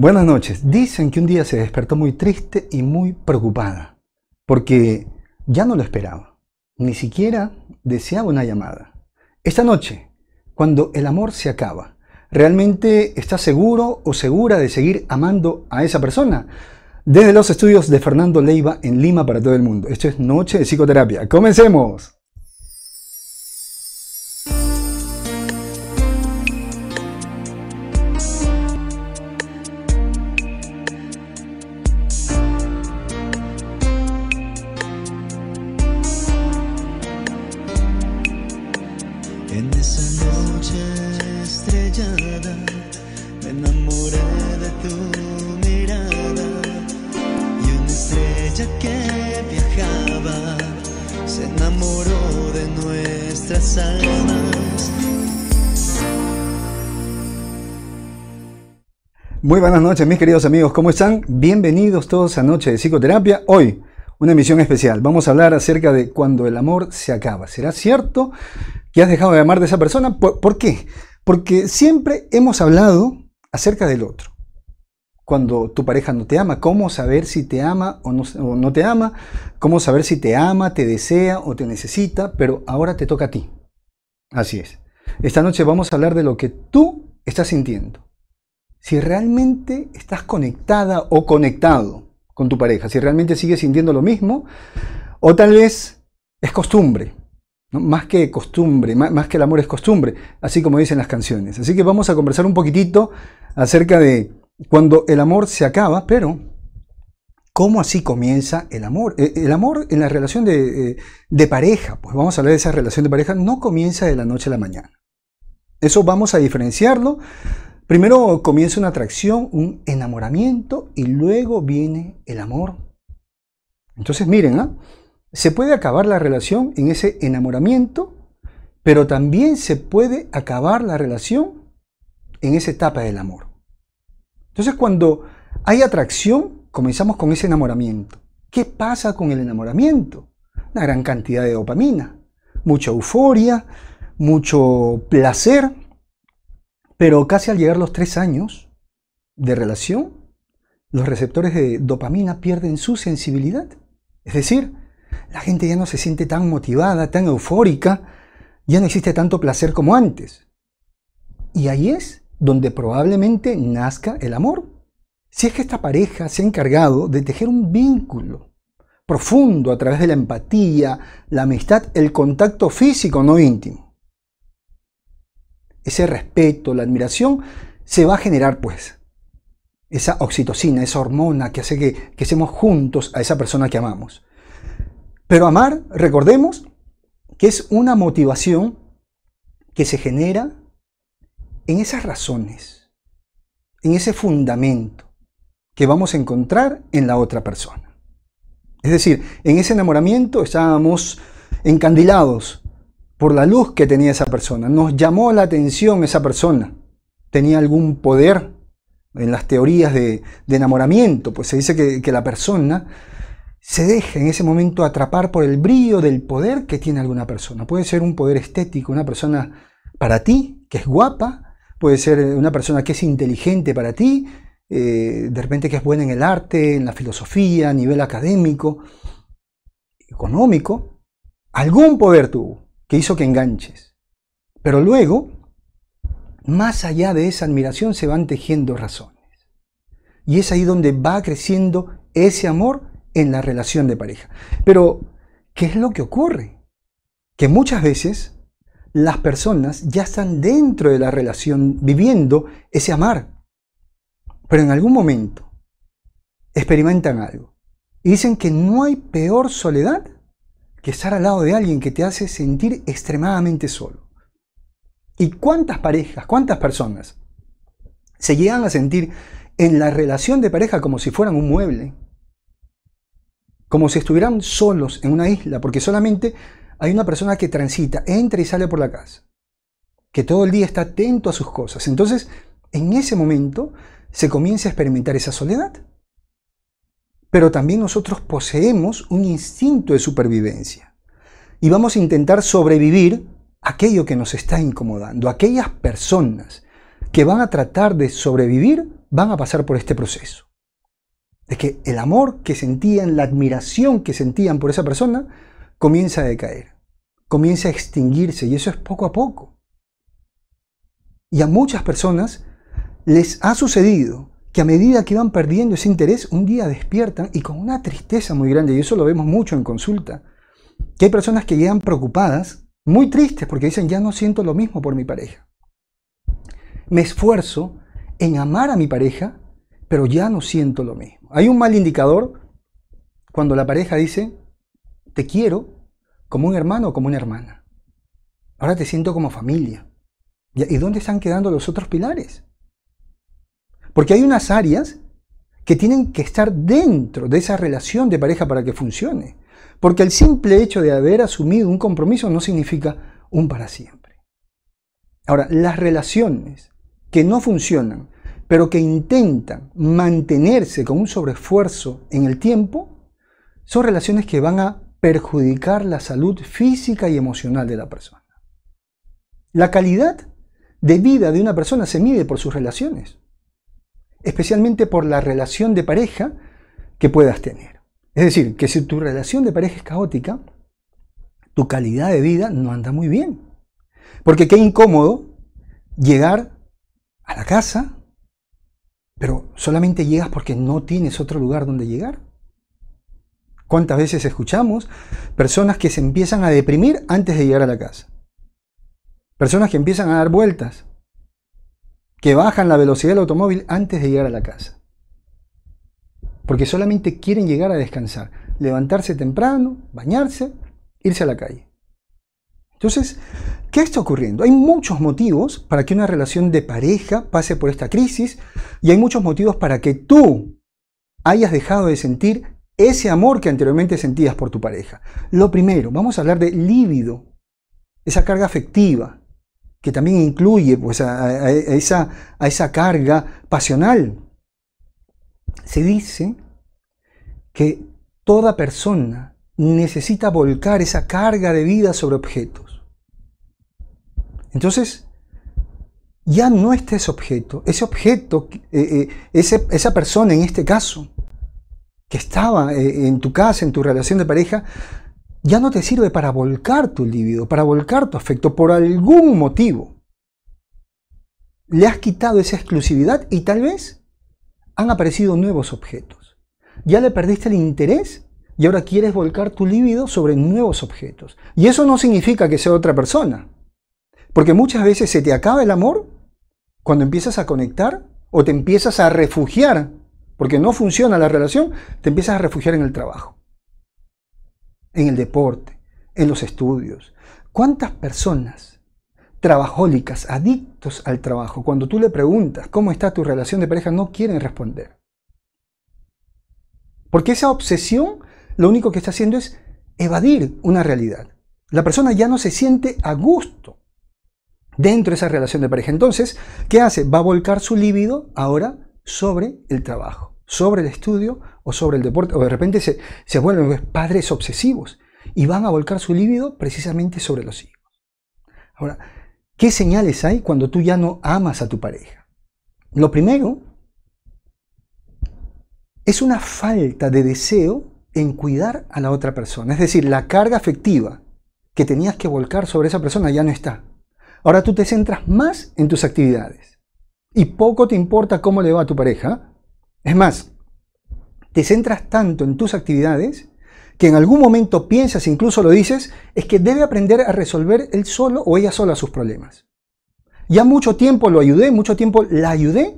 Buenas noches. Dicen que un día se despertó muy triste y muy preocupada, porque ya no lo esperaba, ni siquiera deseaba una llamada. Esta noche, cuando el amor se acaba, ¿realmente está seguro o segura de seguir amando a esa persona? Desde los estudios de Fernando Leiva en Lima para todo el mundo. Esto es Noche de Psicoterapia. ¡Comencemos! buenas noches, mis queridos amigos. ¿Cómo están? Bienvenidos todos a Noche de Psicoterapia. Hoy, una emisión especial. Vamos a hablar acerca de cuando el amor se acaba. ¿Será cierto que has dejado de amar de esa persona? ¿Por, qué? Porque siempre hemos hablado acerca del otro. Cuando tu pareja no te ama, cómo saber si te ama o no, o no te ama, cómo saber si te ama, te desea o te necesita, pero ahora te toca a ti. Así es. Esta noche vamos a hablar de lo que tú estás sintiendo si realmente estás conectada o conectado con tu pareja, si realmente sigues sintiendo lo mismo, o tal vez es costumbre, más que costumbre, más, que el amor es costumbre, así como dicen las canciones. Así que vamos a conversar un poquitito acerca de cuando el amor se acaba, pero ¿Cómo así comienza el amor? E-, el amor en la relación de, eh, de, pareja, pues vamos a hablar de esa relación de pareja, no comienza de la noche a la mañana. Eso vamos a diferenciarlo Primero comienza una atracción, un enamoramiento y luego viene el amor. Entonces miren, ¿ah? se puede acabar la relación en ese enamoramiento, pero también se puede acabar la relación en esa etapa del amor. Entonces cuando hay atracción, comenzamos con ese enamoramiento. ¿Qué pasa con el enamoramiento? Una gran cantidad de dopamina, mucha euforia, mucho placer, pero casi al llegar los tres años de relación, los receptores de dopamina pierden su sensibilidad. Es decir, la gente ya no se siente tan motivada, tan eufórica, ya no existe tanto placer como antes. Y ahí es donde probablemente nazca el amor. Si es que esta pareja se ha encargado de tejer un vínculo profundo a través de la empatía, la amistad, el contacto físico no íntimo ese respeto, la admiración, se va a generar pues esa oxitocina, esa hormona que hace que, que seamos juntos a esa persona que amamos. Pero amar, recordemos, que es una motivación que se genera en esas razones, en ese fundamento que vamos a encontrar en la otra persona. Es decir, en ese enamoramiento estábamos encandilados por la luz que tenía esa persona. Nos llamó la atención esa persona. Tenía algún poder en las teorías de, enamoramiento, pues se dice que, la persona se deja en ese momento atrapar por el brillo del poder que tiene alguna persona. Puede ser un poder estético, una persona para ti, que es guapa, puede ser una persona que es inteligente para ti, eh, de repente que es buena en el arte, en la filosofía, a nivel académico, económico. Algún poder tuvo que hizo que enganches. Pero luego, más allá de esa admiración, se van tejiendo razones. Y es ahí donde va creciendo ese amor en la relación de pareja. Pero, ¿qué es lo que ocurre? Que muchas veces las personas ya están dentro de la relación viviendo ese amar. Pero en algún momento experimentan algo. Y dicen que no hay peor soledad que estar al lado de alguien que te hace sentir extremadamente solo. ¿Y cuántas parejas, cuántas personas se llegan a sentir en la relación de pareja como si fueran un mueble? Como si estuvieran solos en una isla, porque solamente hay una persona que transita, entra y sale por la casa, que todo el día está atento a sus cosas. Entonces, en ese momento se comienza a experimentar esa soledad pero también nosotros poseemos un instinto de supervivencia y vamos a intentar sobrevivir aquello que nos está incomodando. Aquellas personas que van a tratar de sobrevivir van a pasar por este proceso. Es que el amor que sentían, la admiración que sentían por esa persona, comienza a decaer, comienza a extinguirse y eso es poco a poco. Y a muchas personas les ha sucedido que a medida que van perdiendo ese interés, un día despiertan y con una tristeza muy grande, y eso lo vemos mucho en consulta, que hay personas que llegan preocupadas, muy tristes, porque dicen, ya no siento lo mismo por mi pareja. Me esfuerzo en amar a mi pareja, pero ya no siento lo mismo. Hay un mal indicador cuando la pareja dice, te quiero como un hermano o como una hermana. Ahora te siento como familia. ¿Y dónde están quedando los otros pilares? Porque hay unas áreas que tienen que estar dentro de esa relación de pareja para que funcione. Porque el simple hecho de haber asumido un compromiso no significa un para siempre. Ahora, las relaciones que no funcionan, pero que intentan mantenerse con un sobreesfuerzo en el tiempo, son relaciones que van a perjudicar la salud física y emocional de la persona. La calidad de vida de una persona se mide por sus relaciones especialmente por la relación de pareja que puedas tener. Es decir, que si tu relación de pareja es caótica, tu calidad de vida no anda muy bien. Porque qué incómodo llegar a la casa, pero solamente llegas porque no tienes otro lugar donde llegar. ¿Cuántas veces escuchamos personas que se empiezan a deprimir antes de llegar a la casa? Personas que empiezan a dar vueltas, que bajan la velocidad del automóvil antes de llegar a la casa. Porque solamente quieren llegar a descansar, levantarse temprano, bañarse, irse a la calle. Entonces, ¿qué está ocurriendo? Hay muchos motivos para que una relación de pareja pase por esta crisis y hay muchos motivos para que tú hayas dejado de sentir ese amor que anteriormente sentías por tu pareja. Lo primero, vamos a hablar de líbido, esa carga afectiva, que también incluye pues, a, esa, a esa carga pasional. Se dice que toda persona necesita volcar esa carga de vida sobre objetos. Entonces, ya no está ese objeto, ese objeto, eh, eh, esa persona en este caso, que estaba eh, en tu casa, en tu relación de pareja, ya no te sirve para volcar tu libido, para volcar tu afecto por algún motivo. Le has quitado esa exclusividad y tal vez han aparecido nuevos objetos. Ya le perdiste el interés y ahora quieres volcar tu libido sobre nuevos objetos. Y eso no significa que sea otra persona. Porque muchas veces se te acaba el amor cuando empiezas a conectar o te empiezas a refugiar, porque no funciona la relación, te empiezas a refugiar en el trabajo en el deporte, en los estudios. ¿Cuántas personas trabajólicas, adictos al trabajo, cuando tú le preguntas cómo está tu relación de pareja, no quieren responder? Porque esa obsesión lo único que está haciendo es evadir una realidad. La persona ya no se siente a gusto dentro de esa relación de pareja. Entonces, ¿qué hace? Va a volcar su líbido ahora sobre el trabajo, sobre el estudio sobre el deporte, o de repente se, se vuelven pues, padres obsesivos y van a volcar su libido precisamente sobre los hijos. Ahora, ¿qué señales hay cuando tú ya no amas a tu pareja? Lo primero es una falta de deseo en cuidar a la otra persona. Es decir, la carga afectiva que tenías que volcar sobre esa persona ya no está. Ahora tú te centras más en tus actividades y poco te importa cómo le va a tu pareja. Es más, te centras tanto en tus actividades que en algún momento piensas, incluso lo dices, es que debe aprender a resolver él solo o ella sola sus problemas. Ya mucho tiempo lo ayudé, mucho tiempo la ayudé,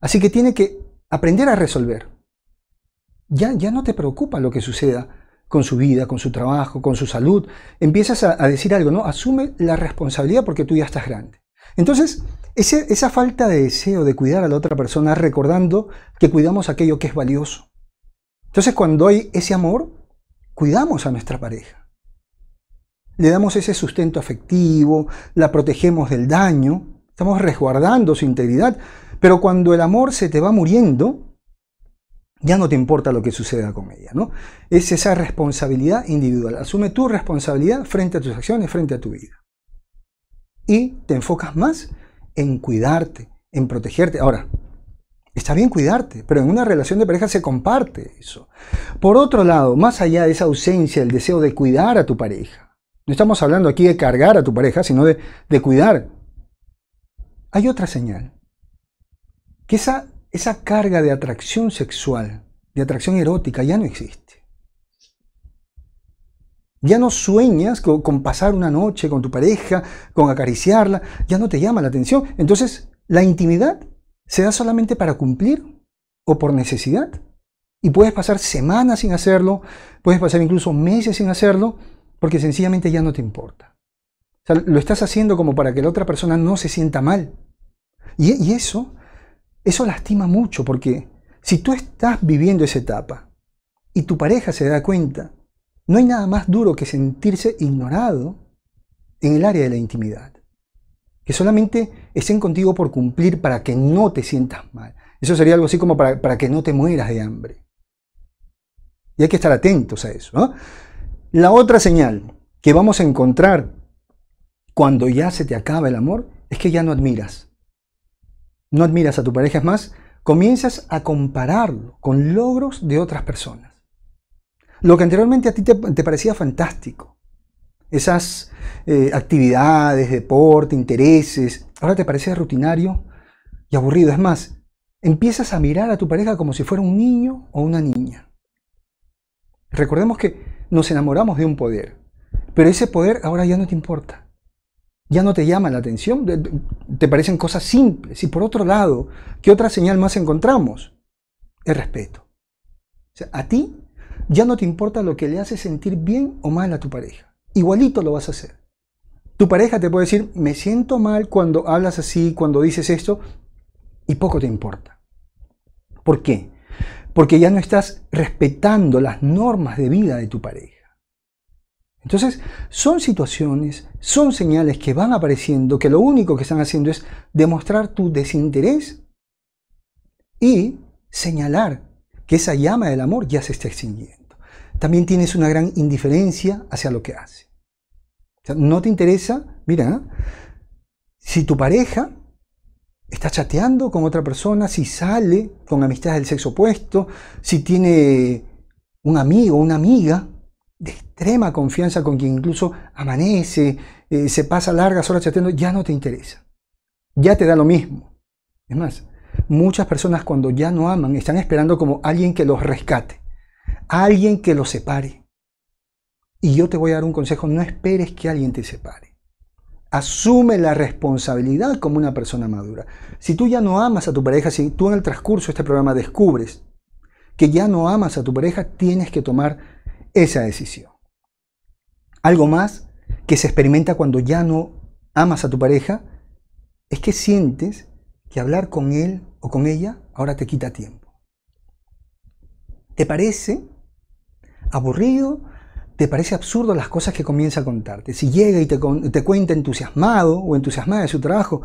así que tiene que aprender a resolver. Ya, ya no te preocupa lo que suceda con su vida, con su trabajo, con su salud. Empiezas a, a decir algo, ¿no? Asume la responsabilidad porque tú ya estás grande. Entonces, esa falta de deseo de cuidar a la otra persona recordando que cuidamos aquello que es valioso. Entonces, cuando hay ese amor, cuidamos a nuestra pareja. Le damos ese sustento afectivo, la protegemos del daño, estamos resguardando su integridad. Pero cuando el amor se te va muriendo, ya no te importa lo que suceda con ella, ¿no? Es esa responsabilidad individual. Asume tu responsabilidad frente a tus acciones, frente a tu vida y te enfocas más en cuidarte, en protegerte. Ahora, está bien cuidarte, pero en una relación de pareja se comparte eso. Por otro lado, más allá de esa ausencia, el deseo de cuidar a tu pareja, no estamos hablando aquí de cargar a tu pareja, sino de, de cuidar. Hay otra señal, que esa, esa carga de atracción sexual, de atracción erótica, ya no existe. Ya no sueñas con, pasar una noche con tu pareja, con acariciarla, ya no te llama la atención. Entonces, la intimidad se da solamente para cumplir o por necesidad. Y puedes pasar semanas sin hacerlo, puedes pasar incluso meses sin hacerlo, porque sencillamente ya no te importa. O sea, lo estás haciendo como para que la otra persona no se sienta mal. Y, y eso, eso lastima mucho, porque si tú estás viviendo esa etapa y tu pareja se da cuenta no hay nada más duro que sentirse ignorado en el área de la intimidad. Que solamente estén contigo por cumplir para que no te sientas mal. Eso sería algo así como para, que no te mueras de hambre. Y hay que estar atentos a eso. La otra señal que vamos a encontrar cuando ya se te acaba el amor es que ya no admiras. No admiras a tu pareja, más, comienzas a compararlo con logros de otras personas. Lo que anteriormente a ti te, parecía fantástico, esas eh, actividades, deporte, intereses, ahora te parece rutinario y aburrido. Es más, empiezas a mirar a tu pareja como si fuera un niño o una niña. Recordemos que nos enamoramos de un poder, pero ese poder ahora ya no te importa. Ya no te llama la atención, te parecen cosas simples. Y por otro lado, ¿qué otra señal más encontramos? El respeto. O sea, a ti ya no te importa lo que le hace sentir bien o mal a tu pareja. Igualito lo vas a hacer. Tu pareja te puede decir, me siento mal cuando hablas así, cuando dices esto, y poco te importa. ¿Por qué? Porque ya no estás respetando las normas de vida de tu pareja. Entonces, son situaciones, son señales que van apareciendo, que lo único que están haciendo es demostrar tu desinterés y señalar que esa llama del amor ya se está extinguiendo también tienes una gran indiferencia hacia lo que hace. no te interesa, mira, ¿eh? si tu pareja está chateando con otra persona, si sale con amistades del sexo opuesto, si tiene un amigo, una amiga de extrema confianza con quien incluso amanece, eh, se pasa largas horas chateando, ya no te interesa. Ya te da lo mismo. Es más, muchas personas cuando ya no aman están esperando como alguien que los rescate alguien que lo separe. Y yo te voy a dar un consejo, no esperes que alguien te separe. Asume la responsabilidad como una persona madura. Si tú ya no amas a tu pareja, si tú en el transcurso de este programa descubres que ya no amas a tu pareja, tienes que tomar esa decisión. Algo más que se experimenta cuando ya no amas a tu pareja es que sientes que hablar con él o con ella ahora te quita tiempo. ¿Te parece aburrido, te parece absurdo las cosas que comienza a contarte. Si llega y te, cuenta entusiasmado o entusiasmada de su trabajo,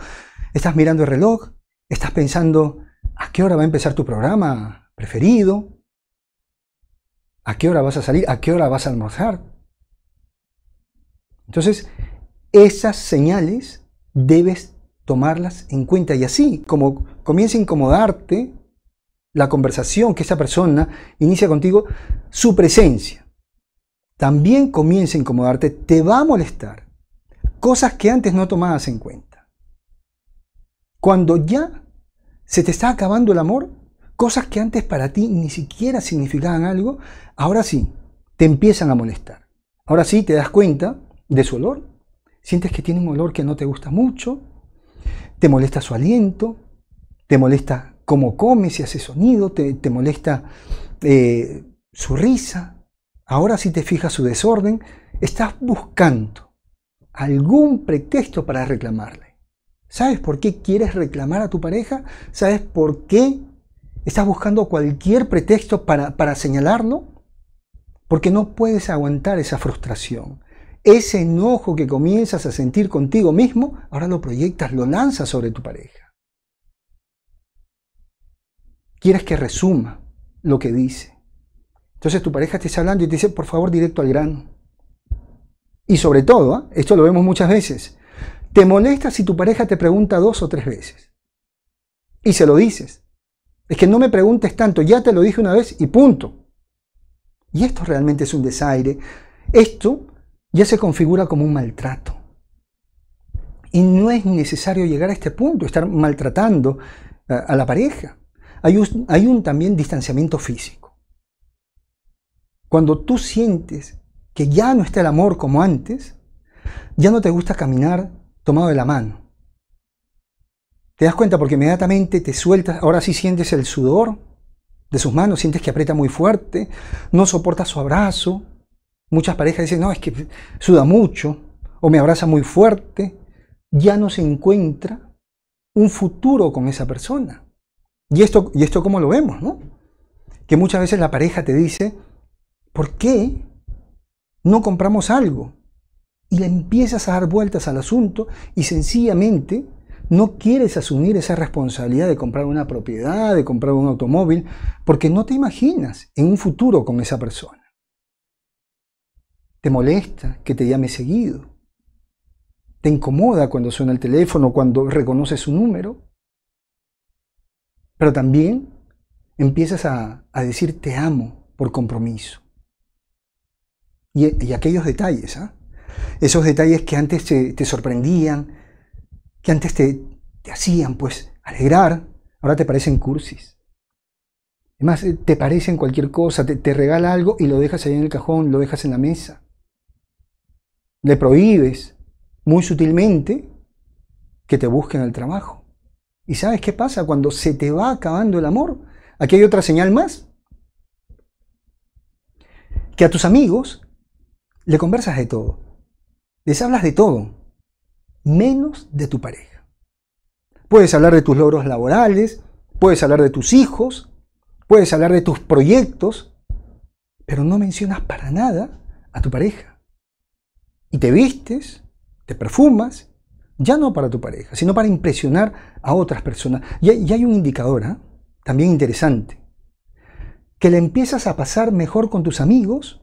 estás mirando el reloj, estás pensando, ¿a qué hora va a empezar tu programa preferido? ¿A qué hora vas a salir? ¿A qué hora vas a almorzar? Entonces, esas señales debes tomarlas en cuenta y así, como comienza a incomodarte la conversación que esa persona inicia contigo, su presencia también comienza a incomodarte, te va a molestar cosas que antes no tomabas en cuenta. Cuando ya se te está acabando el amor, cosas que antes para ti ni siquiera significaban algo, ahora sí, te empiezan a molestar. Ahora sí te das cuenta de su olor, sientes que tiene un olor que no te gusta mucho, te molesta su aliento, te molesta como come, si hace sonido, te, molesta eh, su risa. Ahora si te fijas su desorden, estás buscando algún pretexto para reclamarle. ¿Sabes por qué quieres reclamar a tu pareja? ¿Sabes por qué estás buscando cualquier pretexto para, para señalarlo? Porque no puedes aguantar esa frustración. Ese enojo que comienzas a sentir contigo mismo, ahora lo proyectas, lo lanzas sobre tu pareja quieres que resuma lo que dice. Entonces tu pareja te está hablando y te dice, por favor, directo al grano. Y sobre todo, ¿ah? esto lo vemos muchas veces, te molesta si tu pareja te pregunta dos o tres veces. Y se lo dices. Es que no me preguntes tanto, ya te lo dije una vez y punto. Y esto realmente es un desaire. Esto ya se configura como un maltrato. Y no es necesario llegar a este punto, estar maltratando a la pareja hay un, también distanciamiento físico. Cuando tú sientes que ya no está el amor como antes, ya no te gusta caminar tomado de la mano. Te das cuenta porque inmediatamente te sueltas, ahora sí sientes el sudor de sus manos, sientes que aprieta muy fuerte, no soporta su abrazo. Muchas parejas dicen, no, es que suda mucho o me abraza muy fuerte. Ya no se encuentra un futuro con esa persona. ¿Y esto, y esto cómo lo vemos? ¿no? Que muchas veces la pareja te dice, ¿por qué no compramos algo? Y le empiezas a dar vueltas al asunto y sencillamente no quieres asumir esa responsabilidad de comprar una propiedad, de comprar un automóvil, porque no te imaginas en un futuro con esa persona. Te molesta que te llame seguido. Te incomoda cuando suena el teléfono, cuando reconoce su número. Pero también empiezas a, decir te amo por compromiso. Y, aquellos detalles, ¿ah? esos detalles que antes te, sorprendían, que antes te, hacían pues alegrar, ahora te parecen cursis. Además, te parecen cualquier cosa, te, te regala algo y lo dejas ahí en el cajón, lo dejas en la mesa. Le prohíbes muy sutilmente que te busquen al trabajo. ¿Y sabes qué pasa? Cuando se te va acabando el amor, aquí hay otra señal más. Que a tus amigos le conversas de todo, les hablas de todo, menos de tu pareja. Puedes hablar de tus logros laborales, puedes hablar de tus hijos, puedes hablar de tus proyectos, pero no mencionas para nada a tu pareja. Y te vistes, te perfumas ya no para tu pareja, sino para impresionar a otras personas. Y hay, un indicador ¿ah? también interesante, que le empiezas a pasar mejor con tus amigos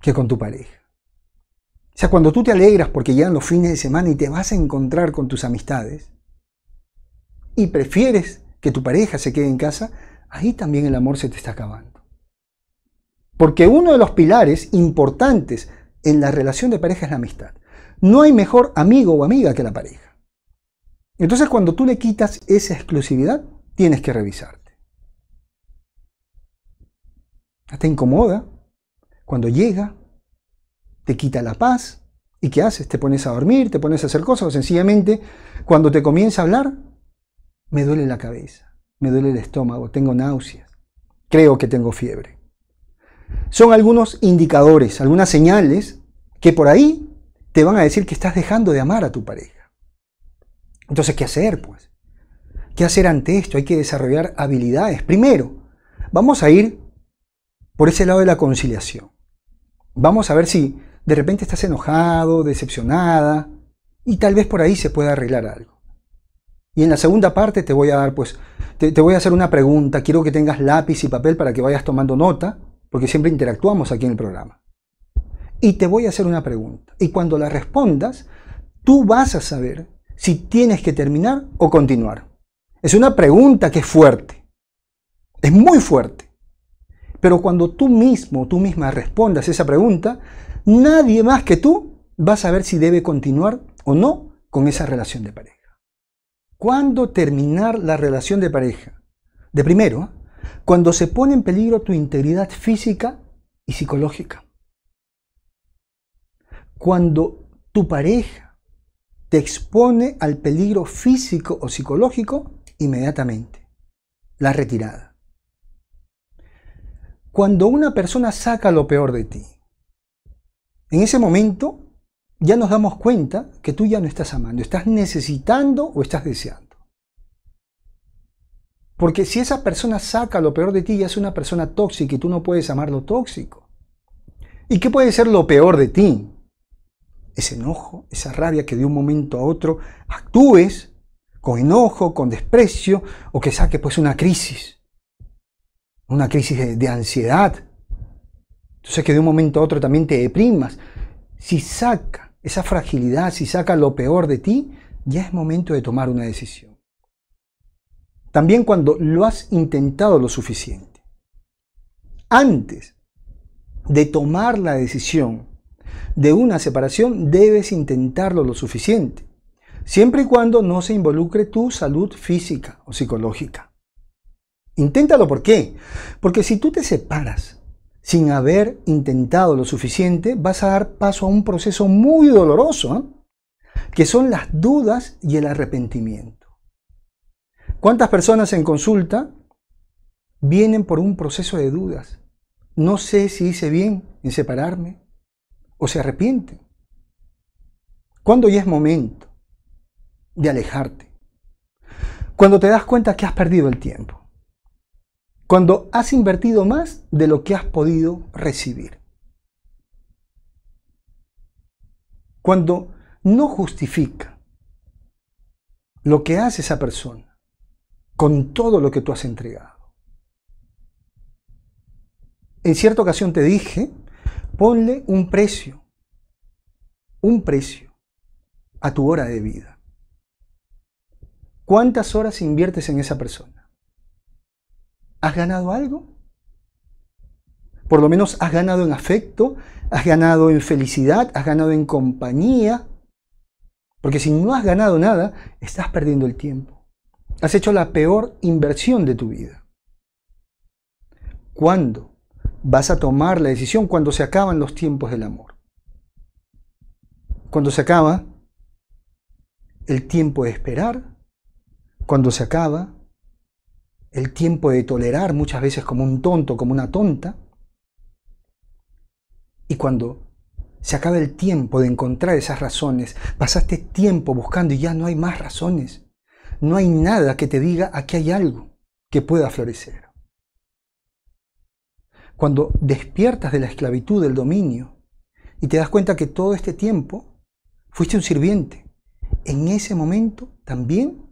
que con tu pareja. O sea, cuando tú te alegras porque llegan los fines de semana y te vas a encontrar con tus amistades y prefieres que tu pareja se quede en casa, ahí también el amor se te está acabando. Porque uno de los pilares importantes en la relación de pareja es la amistad. No hay mejor amigo o amiga que la pareja. Entonces cuando tú le quitas esa exclusividad, tienes que revisarte. Te incomoda cuando llega, te quita la paz. ¿Y qué haces? ¿Te pones a dormir? ¿Te pones a hacer cosas? sencillamente, cuando te comienza a hablar, me duele la cabeza, me duele el estómago, tengo náuseas, creo que tengo fiebre. Son algunos indicadores, algunas señales que por ahí te van a decir que estás dejando de amar a tu pareja. Entonces, ¿qué hacer? Pues, ¿qué hacer ante esto? Hay que desarrollar habilidades. Primero, vamos a ir por ese lado de la conciliación. Vamos a ver si de repente estás enojado, decepcionada, y tal vez por ahí se pueda arreglar algo. Y en la segunda parte te voy a dar, pues, te, voy a hacer una pregunta. Quiero que tengas lápiz y papel para que vayas tomando nota, porque siempre interactuamos aquí en el programa y te voy a hacer una pregunta. Y cuando la respondas, tú vas a saber si tienes que terminar o continuar. Es una pregunta que es fuerte. Es muy fuerte. Pero cuando tú mismo, tú misma respondas esa pregunta, nadie más que tú va a saber si debe continuar o no con esa relación de pareja. ¿Cuándo terminar la relación de pareja? De primero, ¿eh? cuando se pone en peligro tu integridad física y psicológica cuando tu pareja te expone al peligro físico o psicológico, inmediatamente. La retirada. Cuando una persona saca lo peor de ti, en ese momento ya nos damos cuenta que tú ya no estás amando, estás necesitando o estás deseando. Porque si esa persona saca lo peor de ti, ya es una persona tóxica y tú no puedes amar lo tóxico. ¿Y qué puede ser lo peor de ti? ese enojo, esa rabia que de un momento a otro actúes con enojo, con desprecio, o que saque pues una crisis, una crisis de, de ansiedad. Entonces que de un momento a otro también te deprimas. Si saca esa fragilidad, si saca lo peor de ti, ya es momento de tomar una decisión. También cuando lo has intentado lo suficiente. Antes de tomar la decisión de una separación debes intentarlo lo suficiente, siempre y cuando no se involucre tu salud física o psicológica. Inténtalo, ¿por qué? Porque si tú te separas sin haber intentado lo suficiente, vas a dar paso a un proceso muy doloroso, ¿eh? que son las dudas y el arrepentimiento. ¿Cuántas personas en consulta vienen por un proceso de dudas? No sé si hice bien en separarme o se arrepiente? Cuando ya es momento de alejarte? Cuando te das cuenta que has perdido el tiempo. Cuando has invertido más de lo que has podido recibir. Cuando no justifica lo que hace esa persona con todo lo que tú has entregado. En cierta ocasión te dije Ponle un precio, un precio a tu hora de vida. ¿Cuántas horas inviertes en esa persona? ¿Has ganado algo? Por lo menos has ganado en afecto, has ganado en felicidad, has ganado en compañía. Porque si no has ganado nada, estás perdiendo el tiempo. Has hecho la peor inversión de tu vida. ¿Cuándo vas a tomar la decisión cuando se acaban los tiempos del amor. Cuando se acaba el tiempo de esperar, cuando se acaba el tiempo de tolerar muchas veces como un tonto, como una tonta, y cuando se acaba el tiempo de encontrar esas razones, pasaste tiempo buscando y ya no hay más razones, no hay nada que te diga aquí hay algo que pueda florecer cuando despiertas de la esclavitud, del dominio, y te das cuenta que todo este tiempo fuiste un sirviente, en ese momento también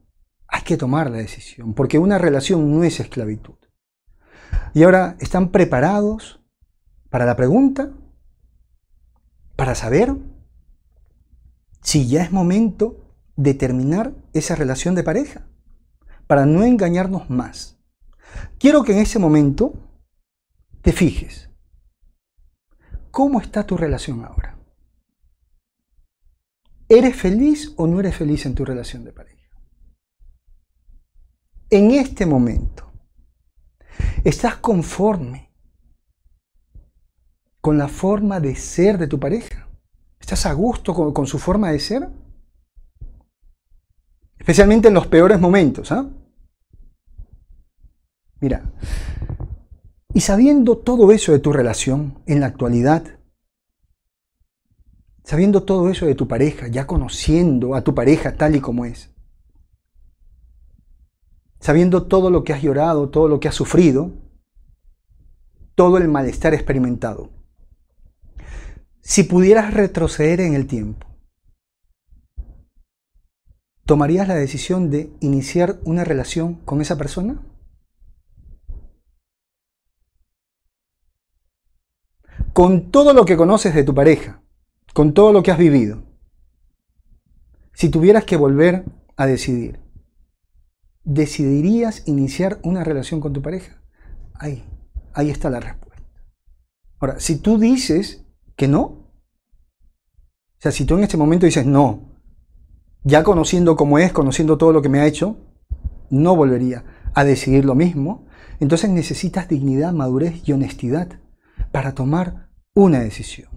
hay que tomar la decisión, porque una relación no es esclavitud. Y ahora, ¿están preparados para la pregunta? ¿Para saber si ya es momento de terminar esa relación de pareja? Para no engañarnos más. Quiero que en ese momento te fijes, ¿cómo está tu relación ahora? ¿Eres feliz o no eres feliz en tu relación de pareja? En este momento, ¿estás conforme con la forma de ser de tu pareja? ¿Estás a gusto con, su forma de ser? Especialmente en los peores momentos. ¿ah? Mira, y sabiendo todo eso de tu relación en la actualidad, sabiendo todo eso de tu pareja, ya conociendo a tu pareja tal y como es, sabiendo todo lo que has llorado, todo lo que has sufrido, todo el malestar experimentado, si pudieras retroceder en el tiempo, ¿tomarías la decisión de iniciar una relación con esa persona? con todo lo que conoces de tu pareja, con todo lo que has vivido, si tuvieras que volver a decidir, ¿decidirías iniciar una relación con tu pareja? Ahí, ahí está la respuesta. Ahora, si tú dices que no, o sea, si tú en este momento dices no, ya conociendo cómo es, conociendo todo lo que me ha hecho, no volvería a decidir lo mismo, entonces necesitas dignidad, madurez y honestidad para tomar una decisión.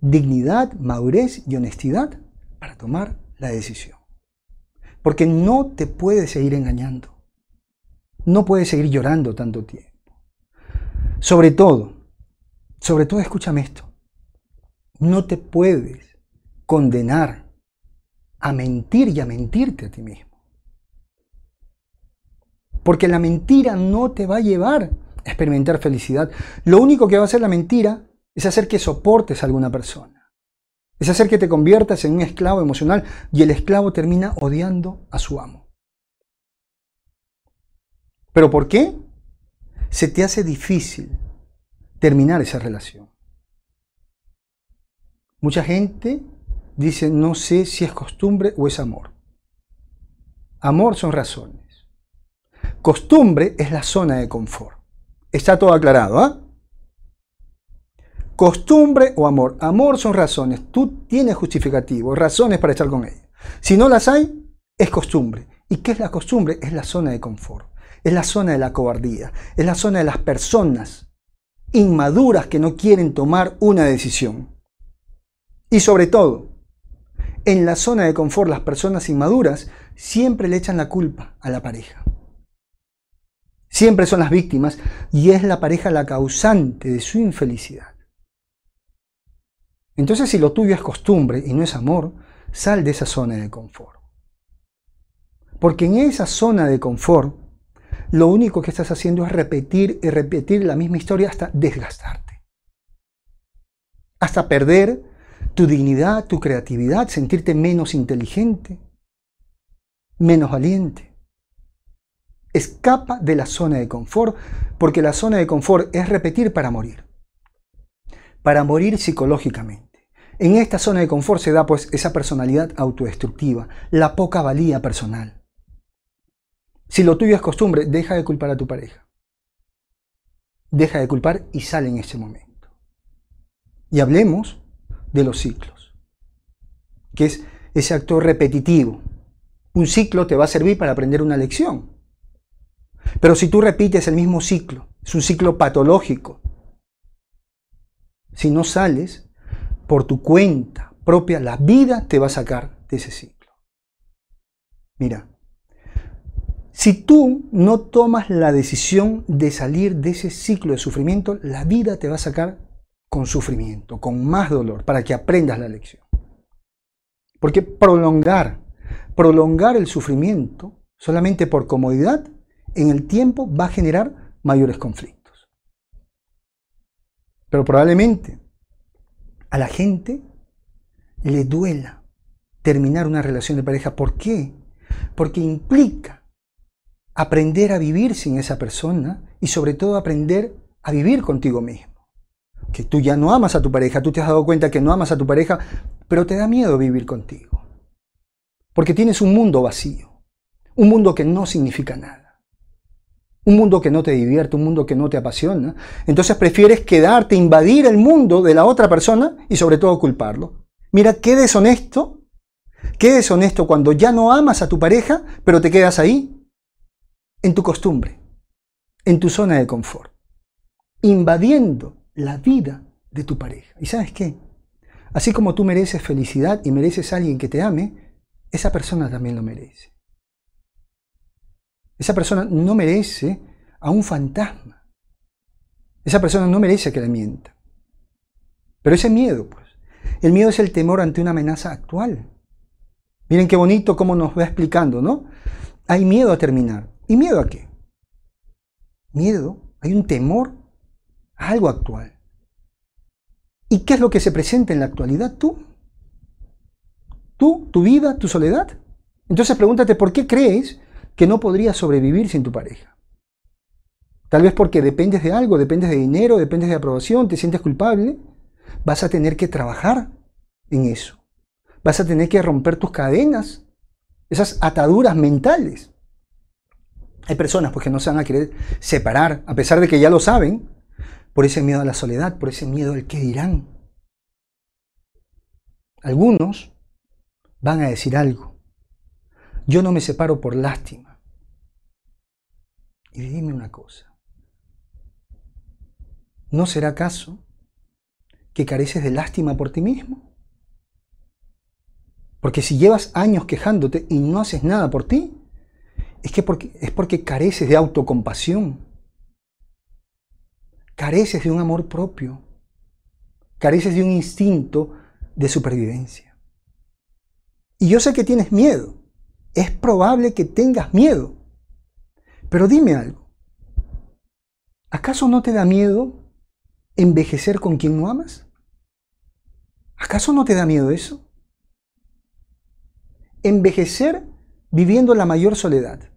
Dignidad, madurez y honestidad para tomar la decisión. Porque no te puedes seguir engañando. No puedes seguir llorando tanto tiempo. Sobre todo, sobre todo escúchame esto. No te puedes condenar a mentir y a mentirte a ti mismo. Porque la mentira no te va a llevar experimentar felicidad, lo único que va a hacer la mentira es hacer que soportes a alguna persona. Es hacer que te conviertas en un esclavo emocional y el esclavo termina odiando a su amo. ¿Pero por qué? Se te hace difícil terminar esa relación. Mucha gente dice, no sé si es costumbre o es amor. Amor son razones. Costumbre es la zona de confort. Está todo aclarado, ¿ah? Costumbre o amor. Amor son razones. Tú tienes justificativos, razones para estar con ella. Si no las hay, es costumbre. ¿Y qué es la costumbre? Es la zona de confort. Es la zona de la cobardía. Es la zona de las personas inmaduras que no quieren tomar una decisión. Y sobre todo, en la zona de confort las personas inmaduras siempre le echan la culpa a la pareja. Siempre son las víctimas y es la pareja la causante de su infelicidad. Entonces, si lo tuyo es costumbre y no es amor, sal de esa zona de confort. Porque en esa zona de confort, lo único que estás haciendo es repetir y repetir la misma historia hasta desgastarte. Hasta perder tu dignidad, tu creatividad, sentirte menos inteligente, menos valiente. Escapa de la zona de confort porque la zona de confort es repetir para morir. Para morir psicológicamente. En esta zona de confort se da pues esa personalidad autodestructiva, la poca valía personal. Si lo tuyo es costumbre, deja de culpar a tu pareja. Deja de culpar y sale en ese momento. Y hablemos de los ciclos, que es ese acto repetitivo. Un ciclo te va a servir para aprender una lección, pero si tú repites el mismo ciclo, es un ciclo patológico. Si no sales por tu cuenta propia, la vida te va a sacar de ese ciclo. Mira, si tú no tomas la decisión de salir de ese ciclo de sufrimiento, la vida te va a sacar con sufrimiento, con más dolor, para que aprendas la lección. Porque prolongar, prolongar el sufrimiento solamente por comodidad en el tiempo va a generar mayores conflictos. Pero probablemente a la gente le duela terminar una relación de pareja. ¿Por qué? Porque implica aprender a vivir sin esa persona y sobre todo aprender a vivir contigo mismo. Que tú ya no amas a tu pareja, tú te has dado cuenta que no amas a tu pareja, pero te da miedo vivir contigo. Porque tienes un mundo vacío, un mundo que no significa nada un mundo que no te divierte, un mundo que no te apasiona. Entonces prefieres quedarte, invadir el mundo de la otra persona y sobre todo culparlo. Mira, qué deshonesto, qué deshonesto cuando ya no amas a tu pareja, pero te quedas ahí, en tu costumbre, en tu zona de confort, invadiendo la vida de tu pareja. ¿Y sabes qué? Así como tú mereces felicidad y mereces a alguien que te ame, esa persona también lo merece. Esa persona no merece a un fantasma. Esa persona no merece que la mienta. Pero ese miedo, pues. El miedo es el temor ante una amenaza actual. Miren qué bonito cómo nos va explicando, ¿no? Hay miedo a terminar. ¿Y miedo a qué? Miedo, hay un temor a algo actual. ¿Y qué es lo que se presenta en la actualidad? Tú. Tú, tu vida, tu soledad. Entonces pregúntate por qué crees que no podrías sobrevivir sin tu pareja. Tal vez porque dependes de algo, dependes de dinero, dependes de aprobación, te sientes culpable, vas a tener que trabajar en eso. Vas a tener que romper tus cadenas, esas ataduras mentales. Hay personas pues, que no se van a querer separar, a pesar de que ya lo saben, por ese miedo a la soledad, por ese miedo al qué dirán. Algunos van a decir algo. Yo no me separo por lástima. Y dime una cosa, ¿no será acaso que careces de lástima por ti mismo? Porque si llevas años quejándote y no haces nada por ti, es, que es porque careces de autocompasión, careces de un amor propio, careces de un instinto de supervivencia. Y yo sé que tienes miedo, es probable que tengas miedo, pero dime algo, ¿acaso no te da miedo envejecer con quien no amas? ¿Acaso no te da miedo eso? Envejecer viviendo la mayor soledad.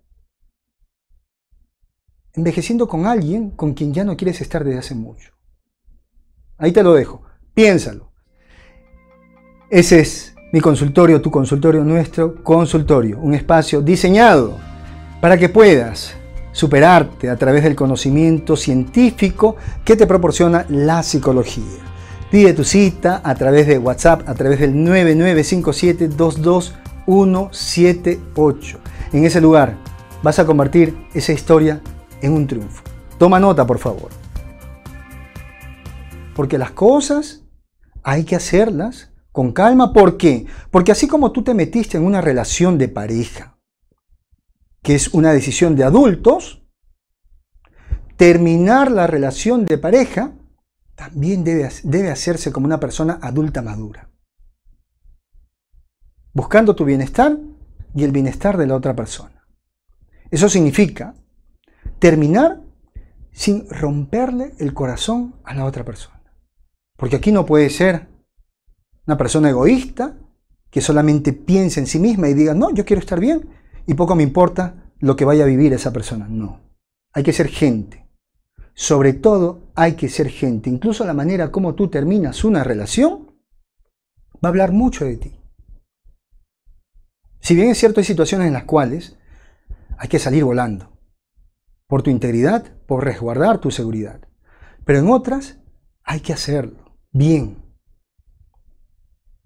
Envejeciendo con alguien con quien ya no quieres estar desde hace mucho. Ahí te lo dejo. Piénsalo. Ese es mi consultorio, tu consultorio, nuestro consultorio. Un espacio diseñado para que puedas superarte a través del conocimiento científico que te proporciona la psicología. Pide tu cita a través de WhatsApp, a través del 9957-22178. En ese lugar vas a convertir esa historia en un triunfo. Toma nota, por favor. Porque las cosas hay que hacerlas con calma. ¿Por qué? Porque así como tú te metiste en una relación de pareja, que es una decisión de adultos, terminar la relación de pareja también debe, hacerse como una persona adulta madura, buscando tu bienestar y el bienestar de la otra persona. Eso significa terminar sin romperle el corazón a la otra persona. Porque aquí no puede ser una persona egoísta que solamente piensa en sí misma y diga, no, yo quiero estar bien, y poco me importa lo que vaya a vivir esa persona. No. Hay que ser gente. Sobre todo hay que ser gente. Incluso la manera como tú terminas una relación va a hablar mucho de ti. Si bien es cierto, hay situaciones en las cuales hay que salir volando. Por tu integridad, por resguardar tu seguridad. Pero en otras hay que hacerlo bien.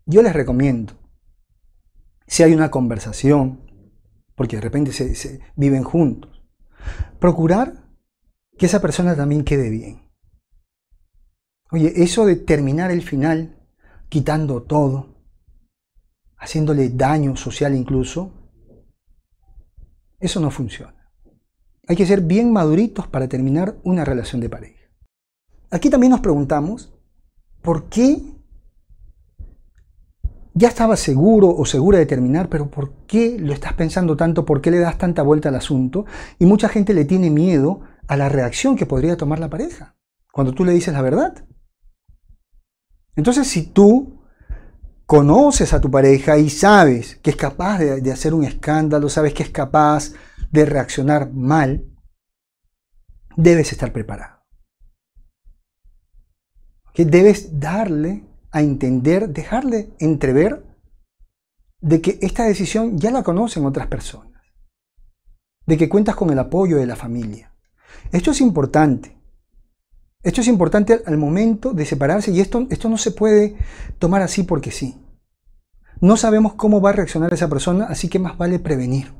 Yo les recomiendo, si hay una conversación, porque de repente se, viven juntos. Procurar que esa persona también quede bien. Oye, eso de terminar el final quitando todo, haciéndole daño social incluso, eso no funciona. Hay que ser bien maduritos para terminar una relación de pareja. Aquí también nos preguntamos, ¿por qué ya estaba seguro o segura de terminar, pero ¿por qué lo estás pensando tanto? ¿Por qué le das tanta vuelta al asunto? Y mucha gente le tiene miedo a la reacción que podría tomar la pareja cuando tú le dices la verdad. Entonces, si tú conoces a tu pareja y sabes que es capaz de, de hacer un escándalo, sabes que es capaz de reaccionar mal, debes estar preparado. Que debes darle a entender, dejarle entrever de que esta decisión ya la conocen otras personas, de que cuentas con el apoyo de la familia. Esto es importante. Esto es importante al momento de separarse y esto, esto no se puede tomar así porque sí. No sabemos cómo va a reaccionar esa persona, así que más vale prevenir.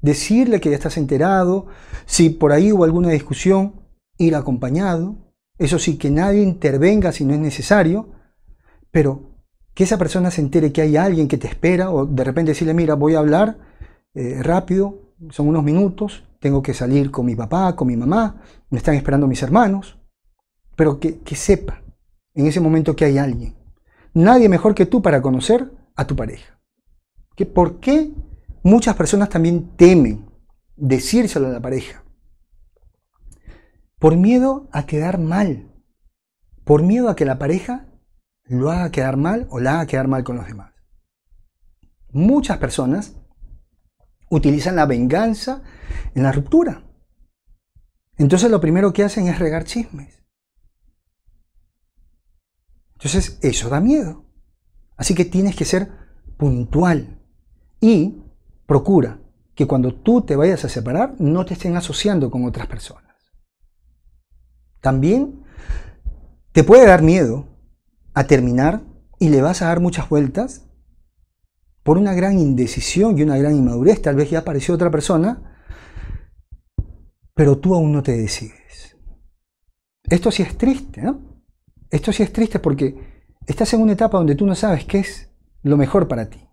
Decirle que ya estás enterado, si por ahí hubo alguna discusión, ir acompañado, eso sí, que nadie intervenga si no es necesario, pero que esa persona se entere que hay alguien que te espera o de repente decirle, mira, voy a hablar eh, rápido, son unos minutos, tengo que salir con mi papá, con mi mamá, me están esperando mis hermanos, pero que, que sepa en ese momento que hay alguien. Nadie mejor que tú para conocer a tu pareja. ¿Por qué muchas personas también temen decírselo a la pareja? por miedo a quedar mal, por miedo a que la pareja lo haga quedar mal o la haga quedar mal con los demás. Muchas personas utilizan la venganza en la ruptura. Entonces lo primero que hacen es regar chismes. Entonces eso da miedo. Así que tienes que ser puntual y procura que cuando tú te vayas a separar no te estén asociando con otras personas. También te puede dar miedo a terminar y le vas a dar muchas vueltas por una gran indecisión y una gran inmadurez. Tal vez ya apareció otra persona, pero tú aún no te decides. Esto sí es triste, ¿no? Esto sí es triste porque estás en una etapa donde tú no sabes qué es lo mejor para ti.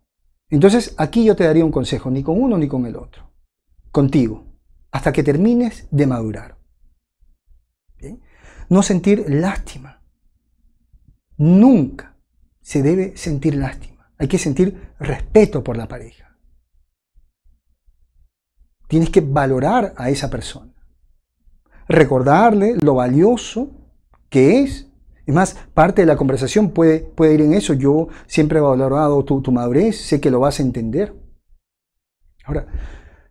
Entonces aquí yo te daría un consejo, ni con uno ni con el otro, contigo, hasta que termines de madurar no sentir lástima. Nunca se debe sentir lástima. Hay que sentir respeto por la pareja. Tienes que valorar a esa persona. Recordarle lo valioso que es. Es más, parte de la conversación puede, puede ir en eso. Yo siempre he valorado tu, tu madurez, sé que lo vas a entender. Ahora,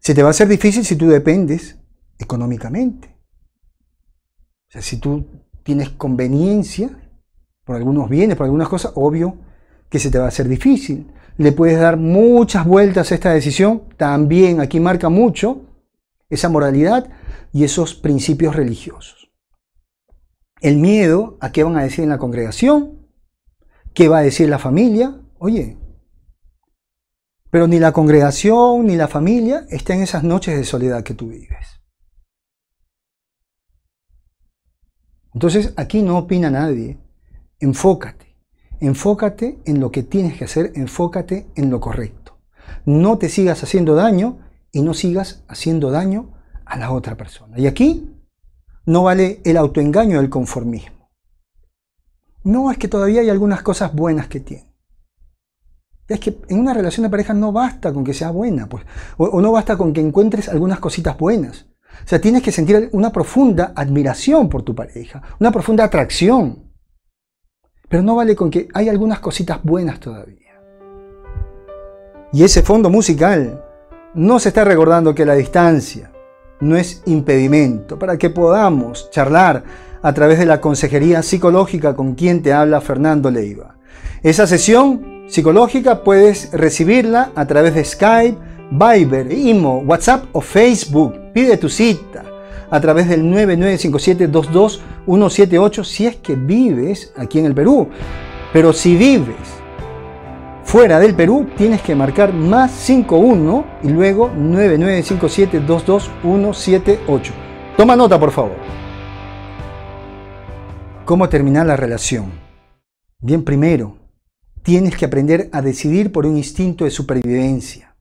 se te va a ser difícil si tú dependes económicamente. O sea, si tú tienes conveniencia por algunos bienes, por algunas cosas, obvio que se te va a hacer difícil. Le puedes dar muchas vueltas a esta decisión. También aquí marca mucho esa moralidad y esos principios religiosos. El miedo a qué van a decir en la congregación, qué va a decir la familia. Oye, pero ni la congregación ni la familia está en esas noches de soledad que tú vives. Entonces aquí no opina nadie. Enfócate. Enfócate en lo que tienes que hacer, enfócate en lo correcto. No te sigas haciendo daño y no sigas haciendo daño a la otra persona. Y aquí no vale el autoengaño, el conformismo. No es que todavía hay algunas cosas buenas que tiene. Es que en una relación de pareja no basta con que sea buena, pues, o no basta con que encuentres algunas cositas buenas. O sea, tienes que sentir una profunda admiración por tu pareja, una profunda atracción. Pero no vale con que hay algunas cositas buenas todavía. Y ese fondo musical no se está recordando que la distancia no es impedimento para que podamos charlar a través de la consejería psicológica con quien te habla Fernando Leiva. Esa sesión psicológica puedes recibirla a través de Skype, Viber, Imo, WhatsApp o Facebook Pide tu cita a través del 9957-22178 si es que vives aquí en el Perú. Pero si vives fuera del Perú, tienes que marcar más 51 y luego 9957-22178. Toma nota, por favor. ¿Cómo terminar la relación? Bien, primero, tienes que aprender a decidir por un instinto de supervivencia.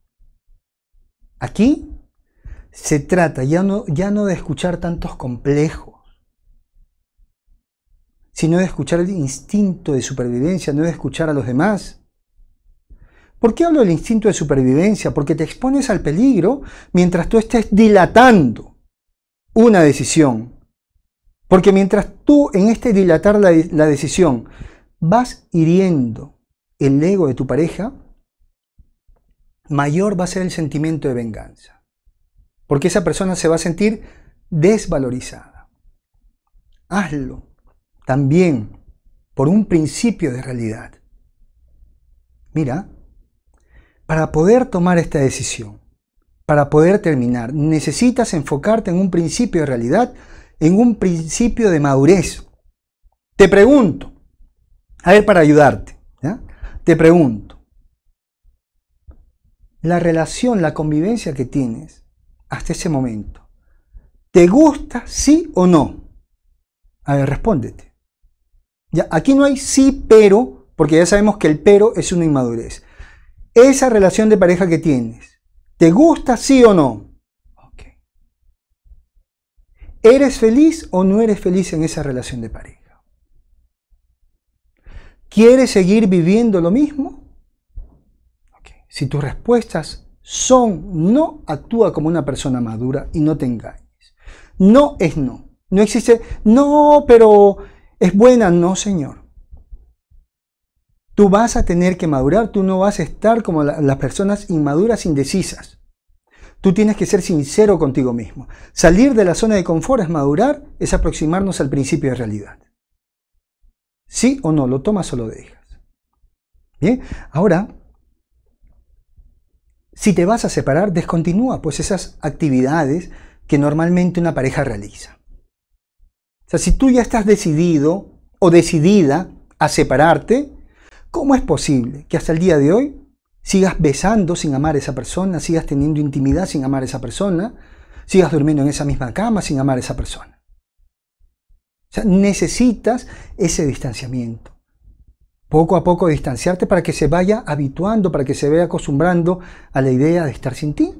Aquí se trata ya no, ya no de escuchar tantos complejos, sino de escuchar el instinto de supervivencia, no de escuchar a los demás. ¿Por qué hablo del instinto de supervivencia? Porque te expones al peligro mientras tú estés dilatando una decisión. Porque mientras tú en este dilatar la, la decisión vas hiriendo el ego de tu pareja, mayor va a ser el sentimiento de venganza porque esa persona se va a sentir desvalorizada. Hazlo también por un principio de realidad. Mira, para poder tomar esta decisión, para poder terminar, necesitas enfocarte en un principio de realidad, en un principio de madurez. Te pregunto, a ver, para ayudarte, te pregunto, la relación, la convivencia que tienes hasta ese momento. ¿Te gusta sí o no? A ver, respóndete. Ya, aquí no hay sí, pero, porque ya sabemos que el pero es una inmadurez. Esa relación de pareja que tienes, ¿te gusta sí o no? ¿Eres feliz o no eres feliz en esa relación de pareja? ¿Quieres seguir viviendo lo mismo? Si tus respuestas son no actúa como una persona madura y no te engañes. No es no. No existe, no, pero es buena, no, señor. Tú vas a tener que madurar, tú no vas a estar como las personas inmaduras, indecisas. Tú tienes que ser sincero contigo mismo. Salir de la zona de confort es madurar, es aproximarnos al principio de realidad. ¿Sí o no? ¿Lo tomas o lo dejas? Bien, ahora si te vas a separar, descontinúa pues esas actividades que normalmente una pareja realiza. O sea, si tú ya estás decidido o decidida a separarte, ¿cómo es posible que hasta el día de hoy sigas besando sin amar a esa persona, sigas teniendo intimidad sin amar a esa persona, sigas durmiendo en esa misma cama sin amar a esa persona? O sea, necesitas ese distanciamiento poco a poco distanciarte para que se vaya habituando, para que se vea acostumbrando a la idea de estar sin ti.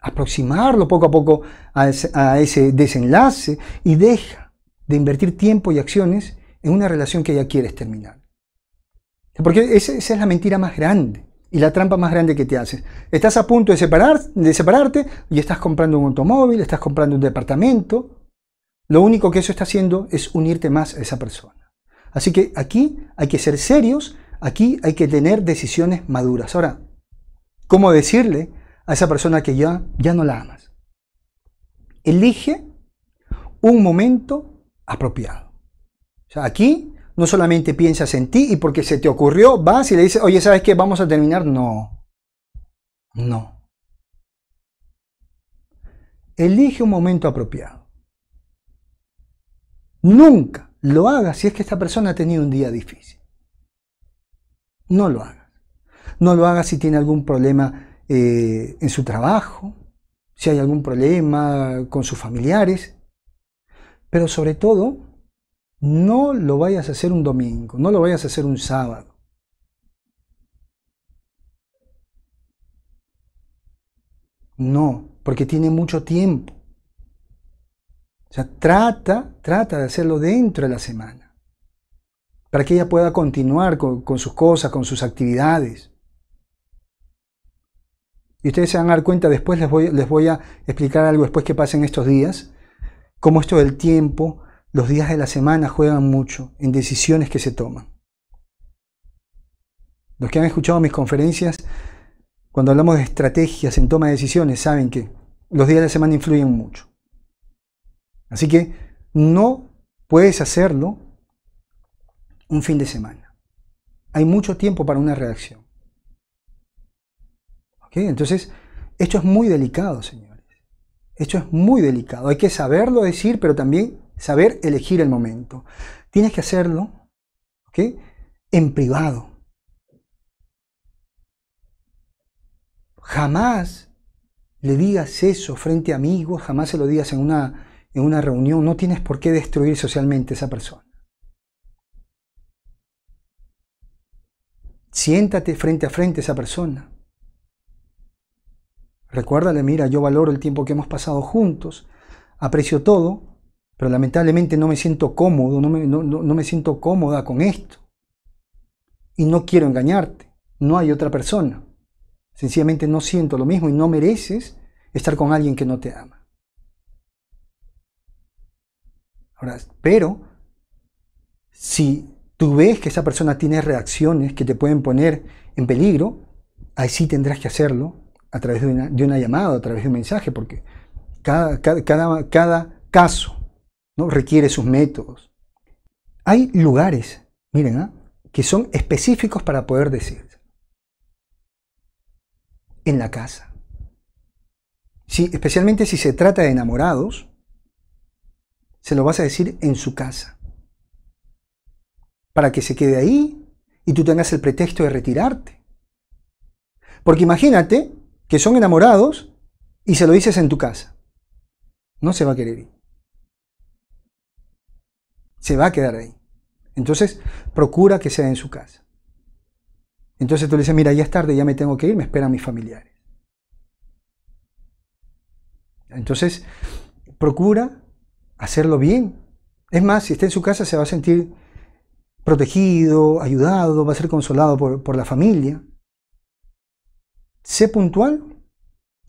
Aproximarlo poco a poco a ese, desenlace y deja de invertir tiempo y acciones en una relación que ya quieres terminar. Porque esa, es la mentira más grande y la trampa más grande que te haces. Estás a punto de, de separarte y estás comprando un automóvil, estás comprando un departamento. Lo único que eso está haciendo es unirte más a esa persona. Así que aquí hay que ser serios, aquí hay que tener decisiones maduras. Ahora, ¿cómo decirle a esa persona que ya, ya no la amas? Elige un momento apropiado. O sea, aquí no solamente piensas en ti y porque se te ocurrió, vas y le dices, oye, ¿sabes qué? Vamos a terminar. No. No. Elige un momento apropiado. Nunca lo hagas si es que esta persona ha tenido un día difícil. No lo hagas. No lo hagas si tiene algún problema eh, en su trabajo, si hay algún problema con sus familiares. Pero sobre todo, no lo vayas a hacer un domingo, no lo vayas a hacer un sábado. No, porque tiene mucho tiempo. O sea, trata, trata de hacerlo dentro de la semana, para que ella pueda continuar con, sus cosas, con sus actividades. Y ustedes se van a dar cuenta, después les voy, les voy a explicar algo después que pasen estos días, cómo esto del tiempo, los días de la semana juegan mucho en decisiones que se toman. Los que han escuchado mis conferencias, cuando hablamos de estrategias en toma de decisiones, saben que los días de la semana influyen mucho. Así que no puedes hacerlo un fin de semana. Hay mucho tiempo para una reacción. Entonces, esto es muy delicado, señores. Esto es muy delicado. Hay que saberlo decir, pero también saber elegir el momento. Tienes que hacerlo en privado. Jamás le digas eso frente a amigos, jamás se lo digas en una en una reunión, no tienes por qué destruir socialmente a esa persona. Siéntate frente a frente a esa persona. Recuérdale, mira, yo valoro el tiempo que hemos pasado juntos, aprecio todo, pero lamentablemente no me siento cómodo, no me, no me siento cómoda con esto. Y no quiero engañarte, no hay otra persona. Sencillamente no siento lo mismo y no mereces estar con alguien que no te ama. Pero si tú ves que esa persona tiene reacciones que te pueden poner en peligro, ahí sí tendrás que hacerlo a través de una, llamada, a través de un mensaje, porque cada, caso ¿no? requiere sus métodos. Hay lugares, miren, ¿ah? que son específicos para poder decir. En la casa. Sí, especialmente si se trata de enamorados, se lo vas a decir en su casa. Para que se quede ahí y tú tengas el pretexto de retirarte. Porque imagínate que son enamorados y se lo dices en tu casa. No se va a querer ir. Se va a quedar ahí. Entonces, procura que sea en su casa. Entonces tú le dices, mira, ya es tarde, ya me tengo que ir, me esperan mis familiares. Entonces, procura hacerlo bien. Es más, si está en su casa se va a sentir protegido, ayudado, va a ser consolado por, la familia. Sé puntual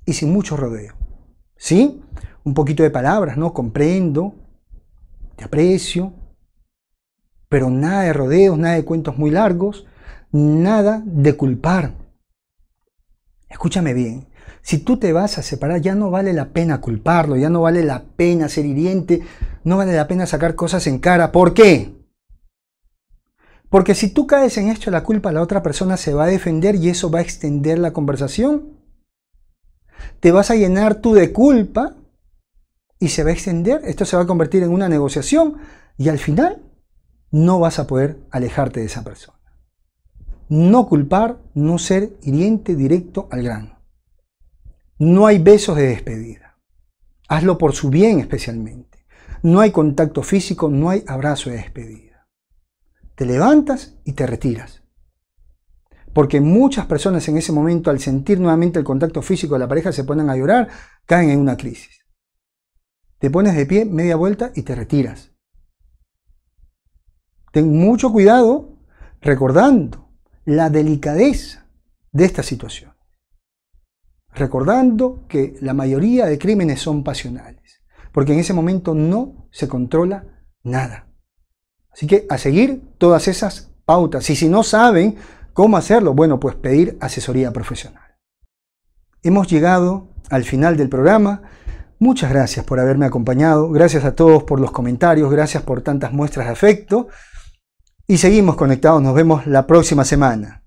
y sin mucho rodeo. ¿Sí? Un poquito de palabras, ¿no? Comprendo, te aprecio, pero nada de rodeos, nada de cuentos muy largos, nada de culpar. Escúchame bien, si tú te vas a separar, ya no vale la pena culparlo, ya no vale la pena ser hiriente, no vale la pena sacar cosas en cara. ¿Por qué? Porque si tú caes en esto la culpa, la otra persona se va a defender y eso va a extender la conversación. Te vas a llenar tú de culpa y se va a extender. Esto se va a convertir en una negociación y al final no vas a poder alejarte de esa persona. No culpar, no ser hiriente directo al grano. No hay besos de despedida. Hazlo por su bien especialmente. No hay contacto físico, no hay abrazo de despedida. Te levantas y te retiras. Porque muchas personas en ese momento, al sentir nuevamente el contacto físico de la pareja, se ponen a llorar, caen en una crisis. Te pones de pie, media vuelta y te retiras. Ten mucho cuidado recordando la delicadeza de esta situación recordando que la mayoría de crímenes son pasionales, porque en ese momento no se controla nada. Así que a seguir todas esas pautas. Y si no saben cómo hacerlo, bueno, pues pedir asesoría profesional. Hemos llegado al final del programa. Muchas gracias por haberme acompañado, gracias a todos por los comentarios, gracias por tantas muestras de afecto y seguimos conectados, nos vemos la próxima semana.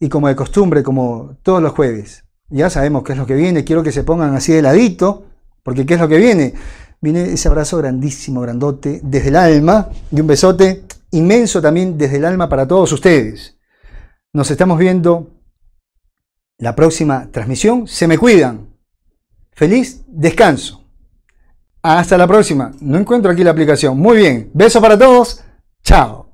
Y como de costumbre, como todos los jueves, ya sabemos qué es lo que viene. Quiero que se pongan así de ladito, porque ¿qué es lo que viene? Viene ese abrazo grandísimo, grandote, desde el alma, y un besote inmenso también desde el alma para todos ustedes. Nos estamos viendo la próxima transmisión. Se me cuidan. Feliz descanso. Hasta la próxima. No encuentro aquí la aplicación. Muy bien. beso para todos. Chao.